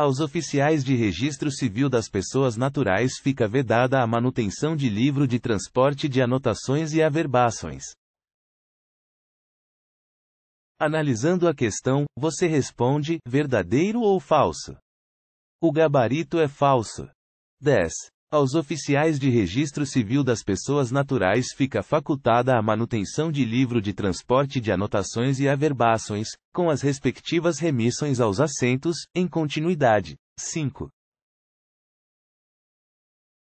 Aos oficiais de registro civil das pessoas naturais fica vedada a manutenção de livro de transporte de anotações e averbações. Analisando a questão, você responde: verdadeiro ou falso? O gabarito é falso. 10. Aos oficiais de registro civil das pessoas naturais fica facultada a manutenção de livro de transporte de anotações e averbações, com as respectivas remissões aos assentos, em continuidade. 5.